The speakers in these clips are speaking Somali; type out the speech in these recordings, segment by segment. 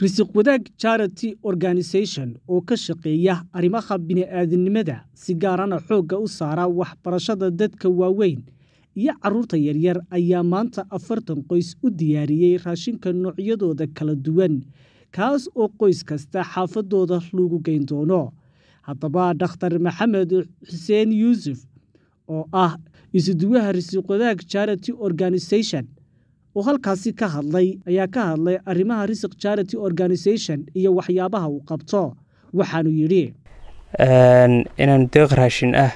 risiq wadaag charity organization oo ka shaqeeya arrimaha bini'aadinimada si gaarana xoogga u saara waxbarashada dadka waaweyn iyo caruurta yaryar ayaa maanta afartan qoys u diyaariyey raashinka noocyadooda kala duwan kaas oo qoys kasta xaafadooda lagu geyn doono haddaba dhakhtar maxamed xuseen yuusuf oo ah isuduwaha risiq wadaag charity organization oo halkaasi ka hadlay ayaa ka hadlay arrimaha risiq charity organization iyo waxyaabaha uu qabto waxaanu yidhi inaan deeq raashin ah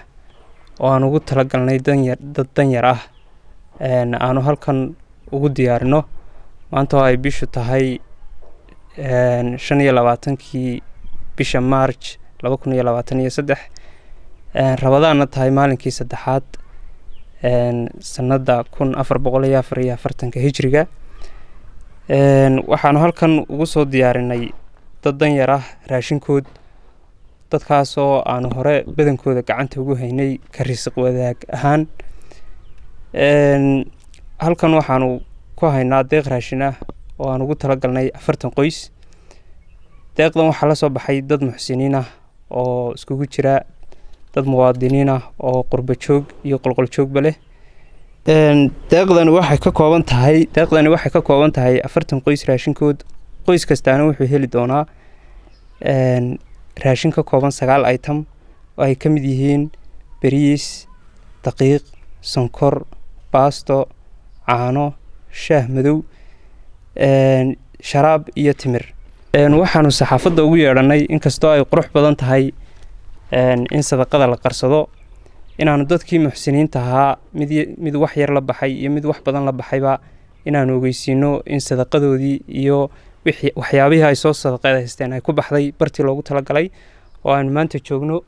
oo aan ugu talagalnay dad danyar ah aanu halkan ugu diyaarino maanta oo ay bishu tahay shan iyo labaatankii bisha marj laba kun iyo labaatan iyo saddex rabadaanna tahay maalinkii saddexaad sanada kun afar boqol iyo afar iyo afartanka hijriga waxaanu halkan ugu soo diyaarinay dad danyar ah raashinkood dadkaasoo aanu hore badankooda gacanta ugu haynay ka risiq wadaag ahaan halkan waxaanu ku haynaa deeq raashin ah oo aan ugu talagalnay afartan qoys deeqdan waxaa la soo baxay dad muxsiniin ah oo iskugu jira dad muwaadiniin ah oo qurba joog iyo qolqoljoogba leh deeqdani waxay ka kooban tahay deeqdani waxay ka kooban tahay afartan qoys raashinkood qoys kastaana wuxuu heli doonaa raashin ka kooban sagaal item oo ay ka mid yihiin beriis daqiiq sonkor baasto caano shaah madow sharaab iyo timir waxaanu saxaafadda ugu yeedhanay inkastoo ay qurux badan tahay in sadaqada la qarsado inaanu dadkii muxsiniinta ahaa mid wax yar la baxay iyo mid wax badan la baxayba inaanu ogeysiino in sadaqadoodii iyo waxyaabihii ay soo sadaqeedaysteen ay ku baxday bartii loogu talagalay oo aanu maanta joogno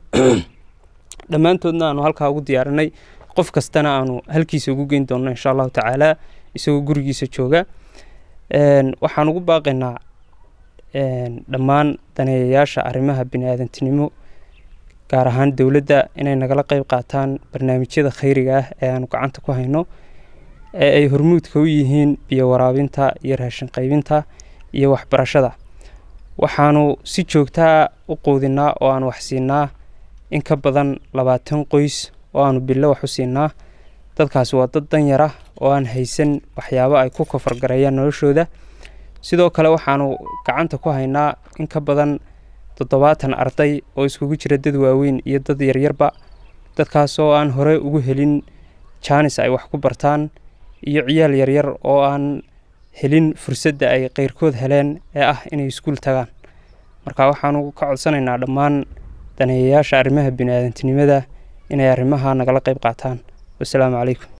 dhammaantoodna aanu halkaa ugu diyaarinay qof kastana aanu halkiisa ugu geyn doonno insha allahu tacaala isagoo gurigiisa jooga waxaan ugu baaqaynaa dhammaan daneeyayaasha arrimaha bini aadantinimo gaar ahaan dowladda inay nagala qeyb qaataan barnaamijyada khayriga ah ee aanu gacanta ku hayno ee ay hormuudka u yihiin biyo waraabinta iyo raashin qaybinta iyo waxbarashada waxaanu si joogtaa u quudinaa oo aan wax siinaa in ka badan labaatan qoys oo aanu bilo wax u siinaa dadkaasi waa dad danyara oo aan haysan waxyaabo ay ku kofargareeyaan noloshooda sidoo kale waxaanu gacanta ku haynaa in ka badan toddobaatan arday oo iskugu jira dad waaweyn iyo dad yaryarba dadkaas oo aan hore ugu helin jaanis ay wax ku bartaan iyo ciyaal yaryar oo aan helin fursadda ay qeyrkood heleen ee ah inay iskuul tagaan marka waxaanu ka codsanaynaa dhammaan daneeyayaasha arrimaha bini aadantinimada inay arrimaha nagala qayb qaataan wasalaamu calaykum